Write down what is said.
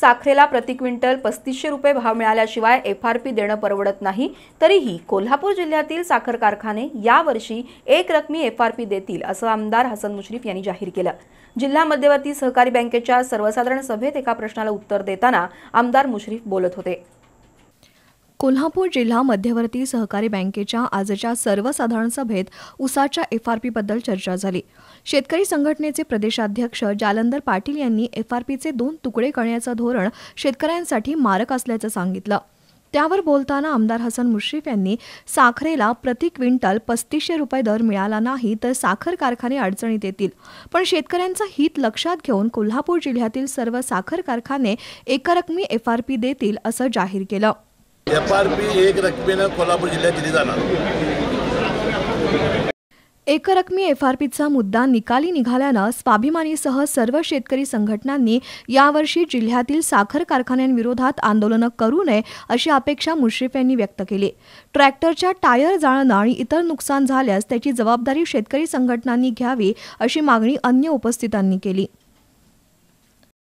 साखरेला प्रति क्विंटल पस्तीसशे रुपये भाव मिळाल्याशिवाय एफ आर पी देणं परवडत नाही तरीही कोल्हापूर जिल्ह्यातील साखर कारखाने यावर्षी एक रकमी एफ आर पी देतील असं आमदार हसन मुश्रीफ यांनी जाहीर केलं जिल्हा मध्यवर्ती सहकारी बँकेच्या सर्वसाधारण सभेत एका प्रश्नाला उत्तर देताना आमदार मुश्रीफ बोलत होते कोल्हापूर जिल्हा मध्यवर्ती सहकारी बँकेच्या आजच्या सर्वसाधारण सभेत उसाच्या एफआरपीबद्दल चर्चा झाली शेतकरी संघटनेचे प्रदेशाध्यक्ष जालंदर पाटील यांनी एफआरपीचे दोन तुकडे करण्याचं धोरण शेतकऱ्यांसाठी मारक असल्याचं सांगितलं त्यावर बोलताना आमदार हसन मुश्रीफ यांनी साखरेला प्रति क्विंटल पस्तीसशे रुपये दर मिळाला नाही तर साखर कारखाने अडचणीत येतील पण शेतकऱ्यांचं हित लक्षात घेऊन कोल्हापूर जिल्ह्यातील सर्व साखर कारखाने एकरकमी एफआरपी देतील असं जाहीर केलं एफआरपी एक रकमेनं कोल्हापूर जिल्ह्यात दिली जाणार एकरकमी एफ आर मुद्दा निकाली निघाल्यानं स्वाभिमानीसह सर्व शेतकरी संघटनांनी यावर्षी जिल्ह्यातील साखर कारखान्यांविरोधात आंदोलनं करू नये अशी अपेक्षा मुश्रीफ यांनी व्यक्त केली ट्रॅक्टरच्या टायर जाळणं आणि इतर नुकसान झाल्यास त्याची जबाबदारी शेतकरी संघटनांनी घ्यावी अशी मागणी अन्य उपस्थितांनी केली